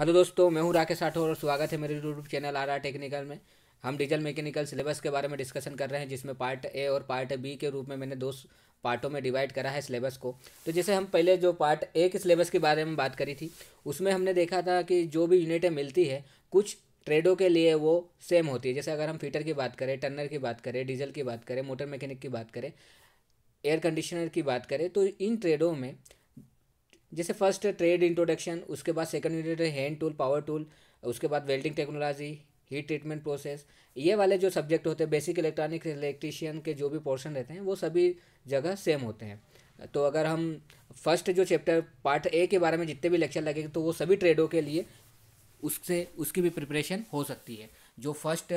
hello दोस्तों मैं हूं राकेश राठौर और स्वागत है मेरे YouTube channel R R technical में हम डीजल मैकेनिकल सिलेबस के बारे में डिस्कशन कर रहे हैं जिसमें पार्ट ए और पार्ट बी के रूप में मैंने दो पार्टों में डिवाइड करा है सिलेबस को तो जैसे हम पहले जो पार्ट ए के सिलेबस के बारे में बात करी थी उसमें हमने देखा था कि जो भी यूनिटें मिलती है कुछ ट्रेडों के लिए वो सेम होती है जैसे अगर हम फीटर की बात करें टर्नर की बात करें डीजल की बात करें मोटर मैकेनिक की बात करें एयर कंडीशनर की बात करें तो इन ट्रेडों में जैसे फर्स्ट ट्रेड इंट्रोडक्शन उसके बाद सेकंड यूनिट है हैंड टूल पावर टूल उसके बाद welding technology heat treatment process ये वाले जो सब्जेक्ट होते हैं बेसिक इलेक्ट्रॉनिक इलेक्ट्रीशियन के जो भी पोर्शन रहते हैं वो सभी जगह सेम होते हैं तो अगर हम फर्स्ट जो चैप्टर पार्ट ए के बारे में जितने भी लेक्चर लगेंगे तो वो सभी ट्रेडों के लिए उससे उसकी भी प्रिपरेशन हो सकती है जो फर्स्ट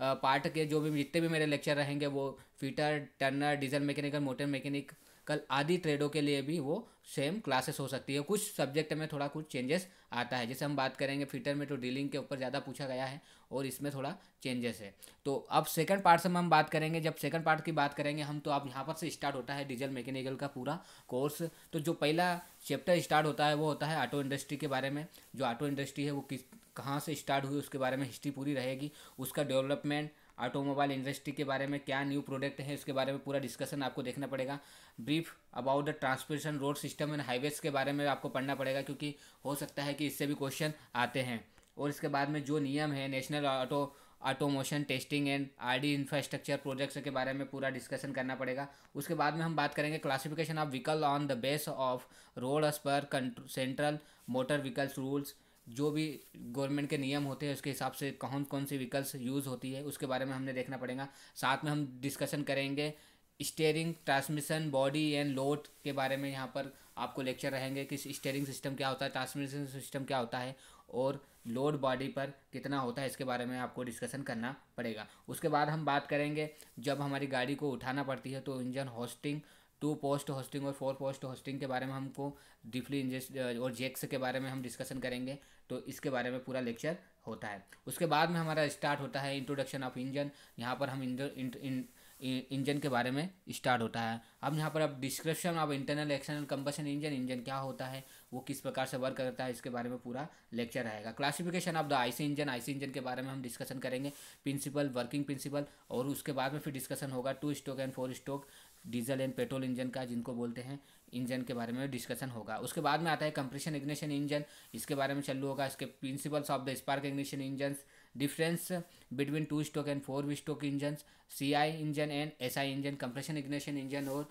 पार्ट के जो भी जितने भी मेरे लेक्चर रहेंगे वो fitter turner diesel mechanical motor mechanic कल आदि ट्रेडों के लिए भी वो सेम क्लासेस हो सकती है कुछ सब्जेक्ट में थोड़ा कुछ चेंजेस आता है जैसे हम बात करेंगे फ्यूचर में तो डीलिंग के ऊपर ज़्यादा पूछा गया है और इसमें थोड़ा चेंजेस है तो अब सेकंड पार्ट से हम बात करेंगे जब सेकंड पार्ट की बात करेंगे हम तो अब यहाँ पर से स्टार्ट होता है डीजल मैकेनिकल का पूरा कोर्स तो जो पहला चैप्टर स्टार्ट होता है वो होता है ऑटो इंडस्ट्री के बारे में जो ऑटो इंडस्ट्री है वो किस कहाँ से स्टार्ट हुई उसके बारे में हिस्ट्री पूरी रहेगी उसका डेवलपमेंट ऑटोमोबाइल इंडस्ट्री के बारे में क्या न्यू प्रोडक्ट है इसके बारे में पूरा डिस्कशन आपको देखना पड़ेगा brief about the transportation road system and highways के बारे में आपको पढ़ना पड़ेगा क्योंकि हो सकता है कि इससे भी क्वेश्चन आते हैं और इसके बाद में जो नियम है national auto automotive testing and RD infrastructure projects के बारे में पूरा डिस्कशन करना पड़ेगा उसके बाद में हम बात करेंगे classification of vehicle on the base of road पर सेंट्रल मोटर व्हीकल्स रूल्स जो भी गवर्नमेंट के नियम होते हैं उसके हिसाब से कौन कौन सी व्हीकल्स यूज़ होती है उसके बारे में हमने देखना पड़ेगा साथ में हम डिस्कशन करेंगे steering transmission body and load के बारे में यहाँ पर आपको लेक्चर रहेंगे कि स्टेयरिंग सिस्टम क्या होता है ट्रांसमिशन सिस्टम क्या होता है और लोड बॉडी पर कितना होता है इसके बारे में आपको डिस्कशन करना पड़ेगा उसके बाद हम बात करेंगे जब हमारी गाड़ी को उठाना पड़ती है तो engine hoisting two post hoisting और फोर पोस्ट होस्टिंग के बारे में हमको डीपली इंजेस्ट और जेक्स के बारे में हम डिस्कशन करेंगे तो इसके बारे में पूरा लेक्चर होता है उसके बाद में हमारा स्टार्ट होता है इंट्रोडक्शन ऑफ इंजन यहाँ पर हम इंजन इंजन के बारे में स्टार्ट होता है अब यहाँ पर अब डिस्क्रिप्शन अब internal external combustion engine engine क्या होता है वो किस प्रकार से वर्क करता है इसके बारे में पूरा लेक्चर रहेगा classification of the IC engine IC engine के बारे में हम डिस्कशन करेंगे प्रिंसिपल वर्किंग प्रिंसिपल और उसके बाद में फिर डिस्कशन होगा two stroke and four stroke diesel and petrol engine का जिनको बोलते हैं इंजन के बारे में डिस्कशन होगा उसके बाद में आता है कंप्रेशन इग्निशन इंजन इसके बारे में चलू होगा इसके principles of the spark ignition engine difference between two stroke and four वी stroke engine C I engine and S I engine compression ignition engine और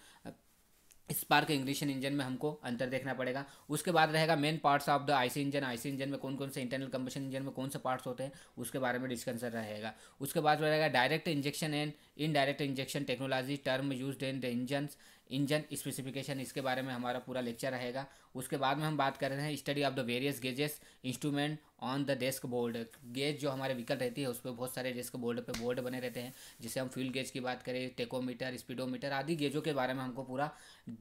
स्पार्क इंग्लिशन इंजन में हमको अंतर देखना पड़ेगा उसके बाद रहेगा main parts of the IC engine IC engine में कौन कौन से इंटरनल कंबशन इंजन में कौन से पार्ट्स होते हैं उसके बारे में डिस्कशन रहेगा उसके बाद रहेगा direct injection and indirect injection technology term use in the engine engine specification इसके बारे में हमारा पूरा लेक्चर रहेगा उसके बाद में हम बात कर रहे हैं study of the various gauges instrument on the dashboard gauge जो हमारे व्हीकल रहती है उस पर बहुत सारे डेस्क बोर्ड पे बोर्ड बने रहते हैं जिसे हम फील्ड गेज की बात करें टेकोमीटर स्पीडोमीटर आदि गेजों के बारे में हमको पूरा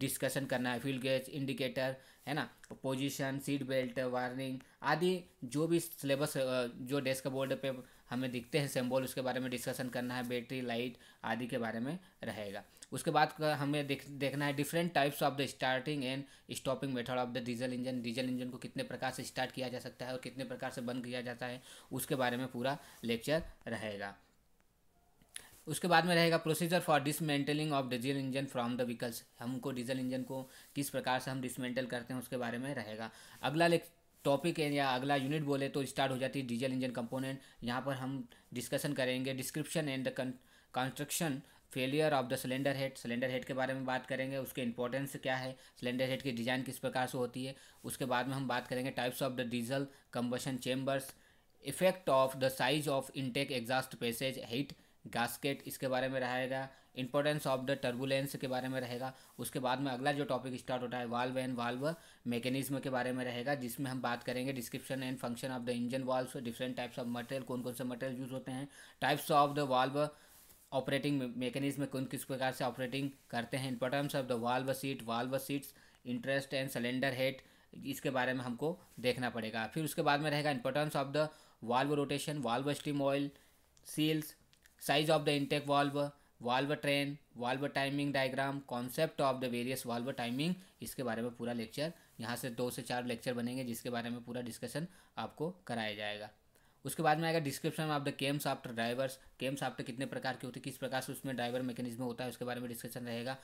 डिस्कशन करना है फील्ड गेज इंडिकेटर है ना पोजिशन सीट बेल्ट वार्निंग आदि जो भी सिलेबस जो डेस्क बोर्ड पर हमें दिखते हैं सिम्बॉल उसके बारे में डिस्कशन करना है बैटरी लाइट आदि के बारे में रहेगा उसके बाद हमें देख देखना है different types of the starting and stopping method of the diesel engine diesel engine को कितने प्रकार से स्टार्ट किया जा सकता है और कितने प्रकार से बंद किया जाता है उसके बारे में पूरा लेक्चर रहेगा उसके बाद में रहेगा procedure for dismantling of diesel engine from the vehicles हमको डीजल इंजन को किस प्रकार से हम डिसमेंटल करते हैं उसके बारे में रहेगा अगला लेक्चर टॉपिक या अगला यूनिट बोले तो स्टार्ट हो जाती है डीजल इंजन कंपोनेंट यहाँ पर हम डिस्कशन करेंगे description and construction failure of the cylinder head cylinder head के बारे में बात करेंगे उसके इंपॉर्टेंस क्या है सिलेंडर हेड की डिज़ाइन किस प्रकार से होती है उसके बाद में हम बात करेंगे types of the diesel combustion chambers effect of the size of intake exhaust passage heat gasket इसके बारे में रहेगा इंपॉर्टेंस ऑफ द टर्बुलेंस के बारे में रहेगा उसके बाद में अगला जो टॉपिक स्टार्ट होता है वाल्व एंड वाल्व मैकेनिज्म के बारे में रहेगा जिसमें हम बात करेंगे description and function of the engine valve different types of material कौन कौन से मटेरियल यूज होते हैं types of the valve operating mechanism कौन किस प्रकार से ऑपरेटिंग करते हैं importance of the valve seat valve seats इंटरेस्ट एंड सिलेंडर हेड इसके बारे में हमको देखना पड़ेगा फिर उसके बाद में रहेगा importance of the valve rotation valve stem oil seals size of the intake valve valve train valve timing diagram concept of the various valve timing इसके बारे में पूरा लेक्चर यहाँ से दो से चार लेक्चर बनेंगे जिसके बारे में पूरा डिस्कशन आपको कराया जाएगा उसके बाद में आएगा description of the cam shaft drivers cam shaft कितने प्रकार के होते हैं किस प्रकार से उसमें ड्राइवर मैकेनिज्म होता है उसके बारे में डिस्कशन रहेगा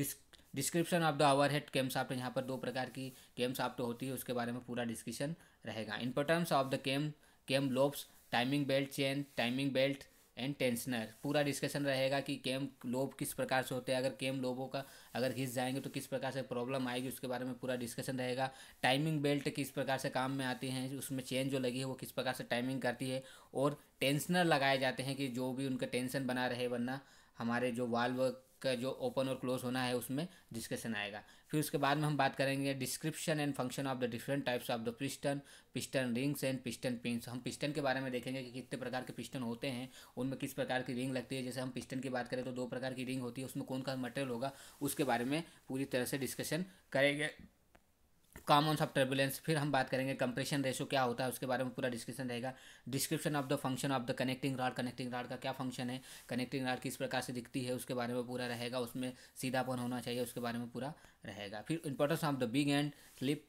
description of the overhead cam shaft यहाँ पर दो प्रकार की केम साफ्ट होती है उसके बारे में पूरा डिस्कशन रहेगा importance of the cam cam lobes timing belt chain timing belt and tensioner पूरा डिस्कशन रहेगा कि केम लोब किस प्रकार से होते हैं अगर केम लोबों का अगर घिस जाएंगे तो किस प्रकार से प्रॉब्लम आएगी उसके बारे में पूरा डिस्कशन रहेगा टाइमिंग बेल्ट किस प्रकार से काम में आती हैं उसमें चेन जो लगी है वो किस प्रकार से टाइमिंग करती है और टेंसनर लगाए जाते हैं कि जो भी उनका टेंसन बना रहे वरना हमारे जो वाल्व का जो ओपन और क्लोज होना है उसमें डिस्कशन आएगा फिर उसके बाद में हम बात करेंगे description and function of the different types of the piston piston rings and piston pins हम पिस्टन के बारे में देखेंगे कि कितने प्रकार के पिस्टन होते हैं उनमें किस प्रकार की रिंग लगती है जैसे हम पिस्टन की बात करें तो दो प्रकार की रिंग होती है उसमें कौन का मटेरियल होगा उसके बारे में पूरी तरह से डिस्कशन करेंगे कॉमन ऑफ टर्बुलेंस फिर हम बात करेंगे कंप्रेशन रेशो क्या होता है उसके बारे में पूरा डिस्क्रिप्शन रहेगा description of the function of the connecting rod connecting rod का क्या फंक्शन है कनेक्टिंग राड किस प्रकार से दिखती है उसके बारे में पूरा रहेगा उसमें सीधापन होना चाहिए उसके बारे में पूरा रहेगा फिर importance of the big end slip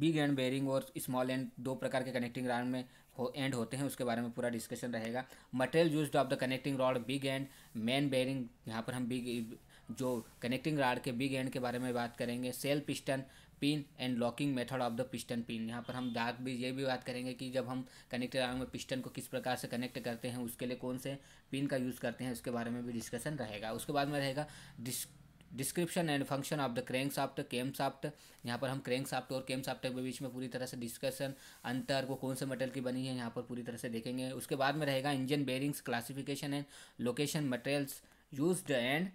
big end bearing और स्मॉल एंड दो प्रकार के कनेक्टिंग राड में हो एंड होते हैं उसके बारे में पूरा डिस्कशन रहेगा material use of the connecting rod big end main bearing यहाँ पर हम बिग जो कनेक्टिंग राड के बिग एंड के बारे में बात करेंगे shell piston pin and locking method of the piston pin यहाँ पर हम डाक भी ये भी बात करेंगे कि जब हम कनेक्टर आर्म में पिस्टन को किस प्रकार से कनेक्ट करते हैं उसके लिए कौन से पिन का यूज़ करते हैं उसके बारे में भी डिस्कशन रहेगा उसके बाद में रहेगा डिस् description and function of the crank shaft cam shaft यहाँ पर हम क्रैंक साफ्ट और केम साफ्ट के बीच में पूरी तरह से डिस्कशन अंतर वो कौन से मटेरियल की बनी है यहाँ पर पूरी तरह से देखेंगे उसके बाद में रहेगा engine bearings classification and location materials use and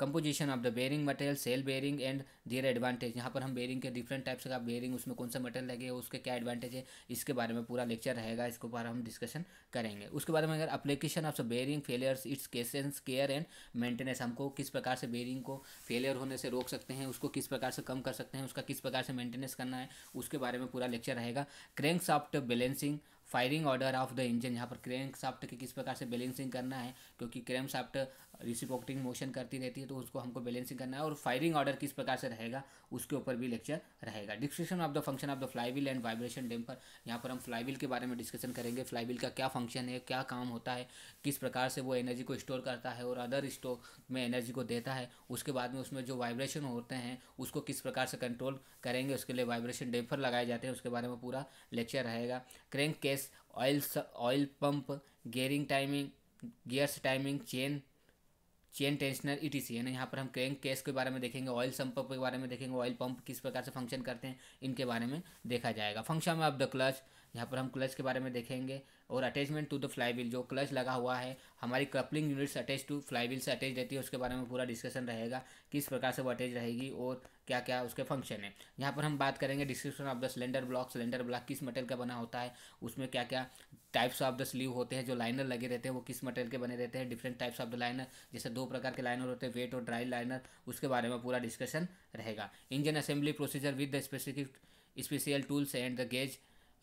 composition of the bearing material shell bearing and their advantage यहाँ पर हम बेरिंग के डिफरेंट टाइप्स का बेरिंग उसमें कौन सा मटेरियल लगे उसके क्या एडवांटेज है इसके बारे में पूरा लेक्चर रहेगा इसके ऊपर हम डिस्कशन करेंगे उसके बाद में अगर application of the bearing failures its causes care and maintenance हमको किस प्रकार से बेरिंग को फेलियर होने से रोक सकते हैं उसको किस प्रकार से कम कर सकते हैं उसका किस प्रकार से मेंटेनेंस करना है उसके बारे में पूरा लेक्चर रहेगा crank shaft balancing firing order of the engine यहाँ पर क्रेंक साफ्ट की किस प्रकार से बैलेंसिंग करना है क्योंकि क्रैंक साफ्ट रिसिपोक्टिंग मोशन करती रहती है तो उसको हमको बैलेंसिंग करना है और फायरिंग ऑर्डर किस प्रकार से रहेगा उसके ऊपर भी लेक्चर रहेगा description of the function of the flywheel and vibration damper यहाँ पर हम फ्लाईविल के बारे में डिस्कशन करेंगे फ्लाईविल का क्या फंक्शन है क्या काम होता है किस प्रकार से वो एनर्जी को स्टोर करता है और अदर स्टोर में एनर्जी को देता है उसके बाद में उसमें जो वाइब्रेशन होते हैं उसको किस प्रकार से कंट्रोल करेंगे उसके लिए वाइब्रेशन डेम्पर लगाए जाते हैं उसके बारे में पूरा लेक्चर रहेगा crank case oil oil pump gearing timing gears timing chain chain tensioner E T है ना यहाँ पर हम क्रैंक केस के बारे में देखेंगे ऑयल संप के बारे में देखेंगे ऑयल पंप किस प्रकार से फंक्शन करते हैं इनके बारे में देखा जाएगा फंक्शन में ऑफ द क्लच यहाँ पर हम क्लच के बारे में देखेंगे और attachment to the fly wheel जो क्लच लगा हुआ है हमारी coupling units attach to fly wheel से अटैच रहती है उसके बारे में पूरा डिस्कशन रहेगा किस प्रकार से वो अटैच रहेगी और क्या क्या उसके फंक्शन है यहाँ पर हम बात करेंगे description of the cylinder block cylinder block किस मटेरियल का बना होता है उसमें क्या क्या टाइप्स ऑफ द स्लीव होते हैं जो लाइनर लगे रहते हैं वो किस मटेरियल के बने रहते हैं different types of the liner जैसे दो प्रकार के लाइनर होते हैं वेट और ड्राई लाइनर उसके बारे में पूरा डिस्कशन रहेगा engine assembly procedure with the specific special tools and the gauge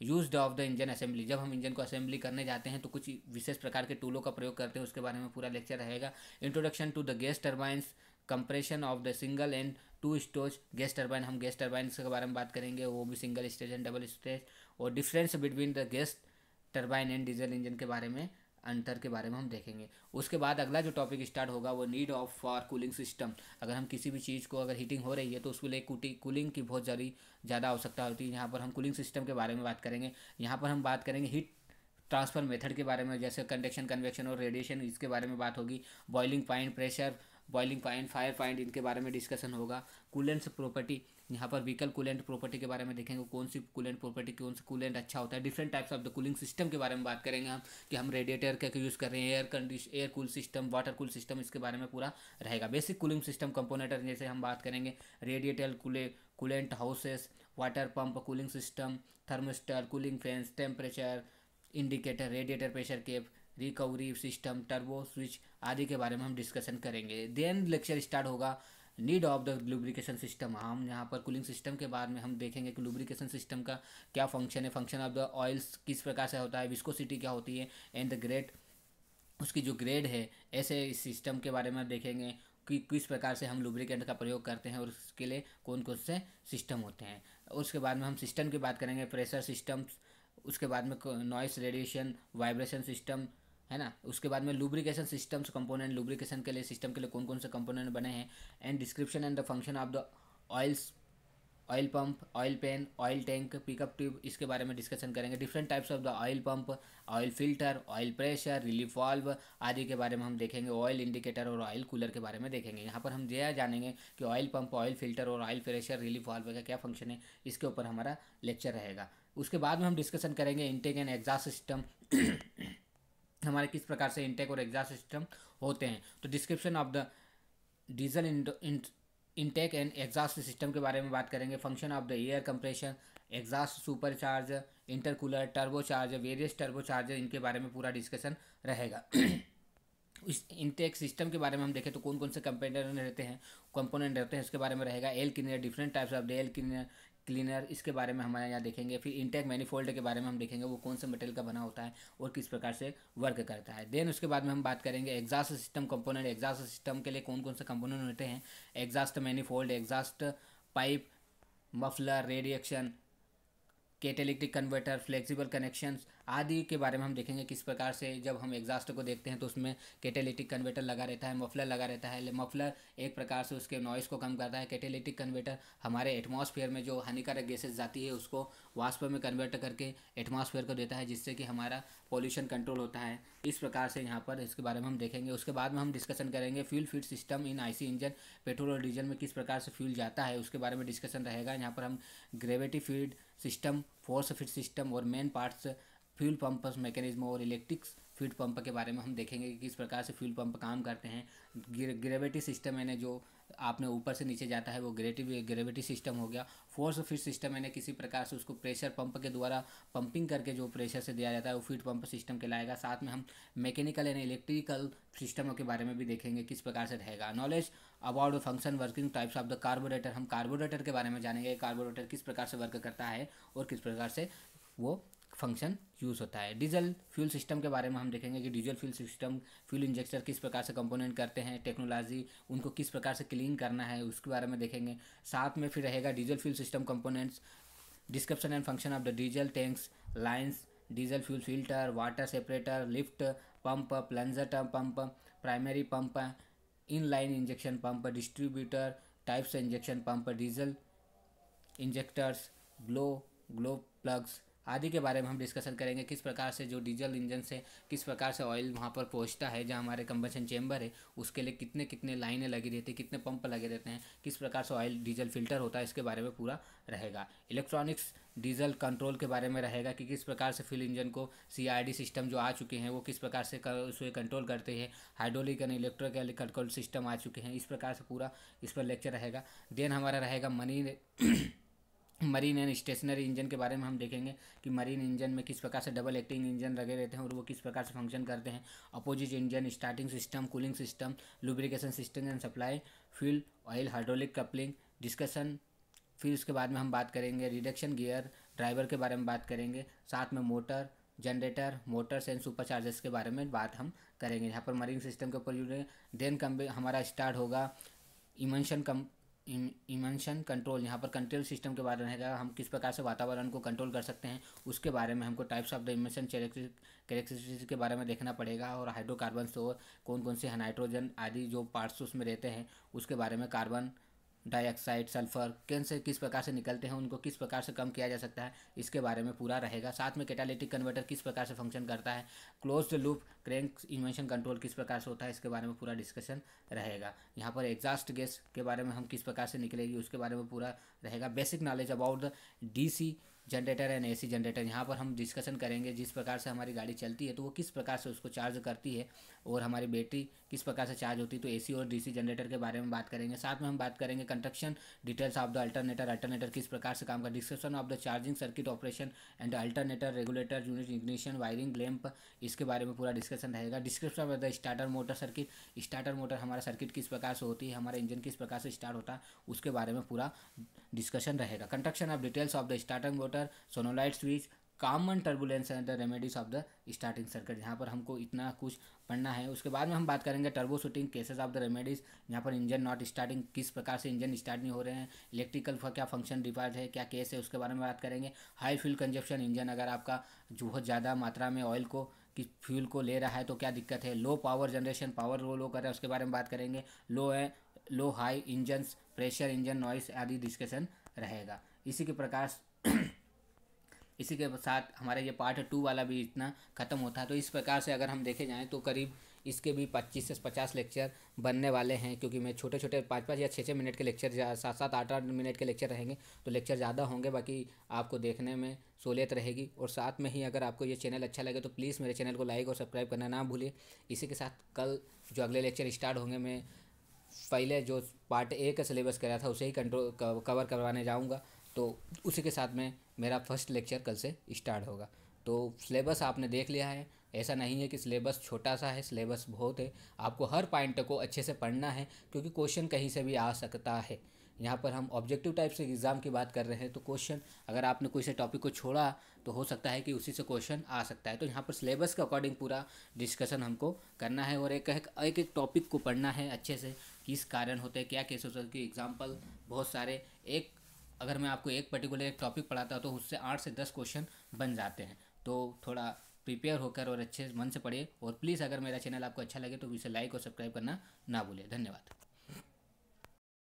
use of the engine assembly जब हम इंजन को असेंबली करने जाते हैं तो कुछ विशेष प्रकार के टूलों का प्रयोग करते हैं उसके बारे में पूरा लेक्चर रहेगा introduction to the gas turbines compression of the single and two stages gas turbine हम गैस टर्बाइंस के बारे में बात करेंगे वो भी single stage and double stage और difference between the gas turbine and diesel engine के बारे में अंतर के बारे में हम देखेंगे उसके बाद अगला जो टॉपिक स्टार्ट होगा वो need of for cooling system अगर हम किसी भी चीज़ को अगर हीटिंग हो रही है तो उसके लिए कूटी कूलिंग की बहुत जरूरी ज़्यादा आवश्यकता होती है यहाँ पर हम कूलिंग सिस्टम के बारे में बात करेंगे यहाँ पर हम बात करेंगे हीट ट्रांसफर मेथड के बारे में जैसे कंडक्शन कन्वेक्शन और रेडिएशन इसके बारे में बात होगी boiling point pressure boiling point fire point इनके बारे में डिस्कशन होगा कूलेंस प्रॉपर्टी यहाँ पर व्हीकल कूलेंट प्रॉपर्टी के बारे में देखेंगे कौन सी कूलेंट प्रॉपर्टी कौन सा कूलेंट अच्छा होता है different types of the cooling system के बारे में बात करेंगे हम कि हम रेडिएटर का यूज़ कर रहे हैं air condition air cool system water cool system इसके बारे में पूरा रहेगा बेसिक कूलिंग सिस्टम कंपोनेटर जैसे हम बात करेंगे radiator cool coolant hoses water pump cooling system thermostat cooling fans temperature indicator radiator pressure cap recovery system turbo switch आदि के बारे में हम डिस्कशन करेंगे देन लेक्चर स्टार्ट होगा need of the lubrication system हम यहाँ पर कूलिंग सिस्टम के बाद में हम देखेंगे कि लुब्रिकेशन सिस्टम का क्या फंक्शन है फंक्शन ऑफ द ऑयल्स किस प्रकार से होता है विस्कोसिटी क्या होती है एंड द ग्रेट उसकी जो ग्रेड है ऐसे इस सिस्टम के बारे में देखेंगे कि किस प्रकार से हम लुब्रिकेंट का प्रयोग करते हैं और उसके लिए कौन कौन से सिस्टम होते हैं उसके बाद में हम सिस्टम की बात करेंगे प्रेशर सिस्टम उसके बाद में नॉइस रेडिएशन वाइब्रेशन सिस्टम है ना उसके बाद में लुब्रिकेशन सिस्टम्स कंपोनेंट लुब्रिकेशन के लिए सिस्टम के लिए कौन कौन से कंपोनेंट बने हैं and description and the function of the oils oil pump oil pan oil tank pickup tube इसके बारे में डिस्कशन करेंगे different types of the oil pump oil filter oil pressure relief valve आदि के बारे में हम देखेंगे ऑयल इंडिकेटर और ऑयल कूलर के बारे में देखेंगे यहाँ पर हम यह जानेंगे कि ऑयल पंप ऑयल फिल्टर और ऑयल प्रेशर रिलीफ वाल्व का क्या फंक्शन है इसके ऊपर हमारा लेक्चर रहेगा उसके बाद में हम डिस्कशन करेंगे इंटेक एंड एग्जॉस्ट सिस्टम हमारे किस प्रकार से इनटेक और एग्जॉस्ट सिस्टम होते हैं तो description of the diesel intake and exhaust system के बारे में बात करेंगे function of the air compression exhaust super charge intercooler turbo charge various turbo charger इनके बारे में पूरा डिस्कशन रहेगा इस इंटेक सिस्टम के बारे में हम देखें तो कौन कौन से कंपोनेंट रहते हैं कंपोनेंट रहते हैं उसके बारे में रहेगा एल किनर डिफरेंट टाइप्स ऑफ द एल किनर क्लीनर इसके बारे में हमारे यहाँ देखेंगे फिर इंटेक मैनीफोल्ड के बारे में हम देखेंगे वो कौन से मटेरियल का बना होता है और किस प्रकार से वर्क करता है देन उसके बाद में हम बात करेंगे exhaust system component exhaust system के लिए कौन कौन से कंपोनेंट होते हैं exhaust manifold exhaust pipe muffler radiation catalytic converter flexible connections आदि के बारे में हम देखेंगे किस प्रकार से जब हम एग्जास्ट को देखते हैं तो उसमें कैटेलिटिक कन्वर्टर लगा रहता है मफलर लगा रहता है मफलर एक प्रकार से उसके नॉइज़ को कम करता है कैटेलिटिक कन्वर्टर हमारे एटमोसफेयर में जो हानिकारक गैसेज जाती है उसको वाष्प में कन्वर्ट करके एटमोसफेयर को देता है जिससे कि हमारा पॉल्यूशन कंट्रोल होता है इस प्रकार से यहाँ पर इसके बारे में हम देखेंगे उसके बाद में हम डिस्कशन करेंगे fuel feed system in IC engine petrol और डीजल में किस प्रकार से फ्यूल जाता है उसके बारे में डिस्कशन रहेगा यहाँ पर हम gravity feed system force feed system और main parts fuel pump mechanism और इलेक्ट्रिक्स फ्यूल पंप के बारे में हम देखेंगे कि किस प्रकार से फ्यूल पंप काम करते हैं ग्रेविटी सिस्टम यानी जो आपने ऊपर से नीचे जाता है वो ग्रेटिव ग्रेविटी सिस्टम हो गया फोर्स फिट सिस्टम यानी किसी प्रकार से उसको प्रेशर पंप के द्वारा पंपिंग करके जो प्रेशर से दिया जाता है वो फीड पंप सिस्टम कहलाएगा साथ में हम मैकेनिकल यानी इलेक्ट्रिकल सिस्टमों के बारे में भी देखेंगे किस प्रकार से रहेगा knowledge about function working types of the carburettor हम कार्बोरेटर के बारे में जानेंगे कार्बोरेटर किस प्रकार से वर्क करता है और किस प्रकार से वो फंक्शन यूज़ होता है डीजल फ्यूल सिस्टम के बारे में हम देखेंगे कि diesel fuel system fuel injector किस प्रकार से कंपोनेंट करते हैं टेक्नोलॉजी उनको किस प्रकार से क्लीन करना है उसके बारे में देखेंगे साथ में फिर रहेगा diesel fuel system components description and function of the diesel tanks lines diesel fuel filter water separator lift pump plunger pump primary pump inline injection pump, distributor, types of injection pump, diesel injectors, glow, glow plugs, आदि के बारे में हम discussion करेंगे किस प्रकार से जो डीजल इंजन से किस प्रकार से ऑयल वहाँ पर पहुँचता है जहाँ हमारे कंबेशन चैम्बर है उसके लिए कितने कितने लाइनें लगी रहती है कितने पंप लगे रहते हैं किस प्रकार से ऑयल डीजल फिल्टर होता है इसके बारे में पूरा रहेगा इलेक्ट्रॉनिक्स डीजल कंट्रोल के बारे में रहेगा कि किस प्रकार से फिल इंजन को सी सिस्टम जो आ चुके हैं वो किस प्रकार से कर, उसे कंट्रोल करते हैं hydraulic and electrical control system आ चुके हैं इस प्रकार से पूरा इस पर लेक्चर रहेगा देन हमारा रहेगा money marine and stationary engine के बारे में हम देखेंगे कि मरीन इंजन में किस प्रकार से डबल एक्टिंग इंजन लगे रहते हैं और वो किस प्रकार से फंक्शन करते हैं opposite engine starting system cooling system lubrication system and supply fuel oil hydraulic coupling discussion फिर उसके बाद में हम बात करेंगे रिडक्शन गियर ड्राइवर के बारे में बात करेंगे साथ में motor generator motors and super chargers के बारे में बात हम करेंगे यहाँ पर मरीन सिस्टम के ऊपर जुड़ेंगे देन कम हमारा स्टार्ट होगा इमंशन कम इमेंशन कंट्रोल यहाँ पर कंट्रोल सिस्टम के बारे में रहेगा हम किस प्रकार से वातावरण को कंट्रोल कर सकते हैं उसके बारे में हमको types of the emission characteristics के बारे में देखना पड़ेगा और हाइड्रोकार्बन तो कौन कौन से नाइट्रोजन आदि जो पार्ट्स उसमें रहते हैं उसके बारे में कार्बन डाइऑक्साइड सल्फर कैंसर किस प्रकार से निकलते हैं उनको किस प्रकार से कम किया जा सकता है इसके बारे में पूरा रहेगा साथ में कैटालिटिक कन्वर्टर किस प्रकार से फंक्शन करता है closed loop crank invention control किस प्रकार से होता है इसके बारे में पूरा डिस्कशन रहेगा यहाँ पर एग्जास्ट गैस के बारे में हम किस प्रकार से निकलेगी उसके बारे में पूरा रहेगा basic knowledge about the D C generator and AC generator यहाँ पर हम डिस्कशन करेंगे जिस प्रकार से हमारी गाड़ी चलती है तो वो किस प्रकार से उसको चार्ज करती है और हमारी बैटरी किस प्रकार से चार्ज होती है तो ए और डी जनरेटर के बारे में बात करेंगे साथ में हम बात करेंगे construction details of the alternator alternator किस प्रकार से काम का description of the charging circuit operation and alternator regulator unit ignition wiring lamp इसके बारे में पूरा डिस्कशन रहेगा description of the starter motor circuit starter motor हमारा सर्किट किस प्रकार से होती है हमारा इंजन किस प्रकार से स्टार्ट होता है उसके बारे में पूरा डिस्कशन रहेगा construction of details of the starter motor solenoid switch common turbulence and the remedies of the starting circuit यहाँ पर हमको इतना कुछ पढ़ना है उसके बाद में हम बात करेंगे trouble shooting cases of the remedies यहाँ पर इंजन नॉट स्टार्टिंग किस प्रकार से इंजन स्टार्ट नहीं हो रहे हैं इलेक्ट्रिकल का क्या फंक्शन डिफाल्ट है क्या केस है उसके बारे में बात करेंगे हाई फ्यूल कंजप्शन इंजन अगर आपका बहुत ज़्यादा मात्रा में ऑयल को कि फ्यूल को ले रहा है तो क्या दिक्कत है लो पावर जनरेशन पावर वो लो कर रहा है उसके बारे में बात करेंगे लो है low high engine pressure engine noise आदि डिस्कशन रहेगा इसी के प्रकार इसी के साथ हमारा ये पार्ट टू वाला भी इतना ख़त्म होता है तो इस प्रकार से अगर हम देखे जाएँ तो करीब इसके भी पच्चीस से पचास लेक्चर बनने वाले हैं क्योंकि मैं छोटे छोटे पाँच पाँच या छः छः मिनट के लेक्चर सात सात आठ आठ मिनट के लेक्चर रहेंगे तो लेक्चर ज़्यादा होंगे बाकी आपको देखने में सहूलियत रहेगी और साथ में ही अगर आपको ये चैनल अच्छा लगे तो प्लीज़ मेरे चैनल को लाइक और सब्सक्राइब करना ना भूलिए इसी के साथ कल जो अगले लेक्चर स्टार्ट होंगे मैं पहले जो पार्ट ए का सिलेबस कराया था उसे ही कंट्रोल कवर करवाने जाऊँगा तो उसी के साथ मैं मेरा फर्स्ट लेक्चर कल से स्टार्ट होगा तो सिलेबस आपने देख लिया है ऐसा नहीं है कि सिलेबस छोटा सा है सिलेबस बहुत है आपको हर पॉइंट को अच्छे से पढ़ना है क्योंकि क्वेश्चन कहीं से भी आ सकता है यहाँ पर हम ऑब्जेक्टिव टाइप से एग्ज़ाम की बात कर रहे हैं तो क्वेश्चन अगर आपने कोई से टॉपिक को छोड़ा तो हो सकता है कि उसी से क्वेश्चन आ सकता है तो यहाँ पर सिलेबस के अकॉर्डिंग पूरा डिस्कशन हमको करना है और एक एक एक टॉपिक को पढ़ना है अच्छे से किस कारण होते हैं क्या केस होते हैं कि एग्ज़ाम्पल बहुत सारे एक अगर मैं आपको एक पर्टिकुलर एक टॉपिक पढ़ाता तो उससे आठ से दस क्वेश्चन बन जाते हैं तो थोड़ा प्रिपेयर होकर और अच्छे मन से पढ़े और प्लीज़ अगर मेरा चैनल आपको अच्छा लगे तो इसे लाइक और सब्सक्राइब करना ना भूलें धन्यवाद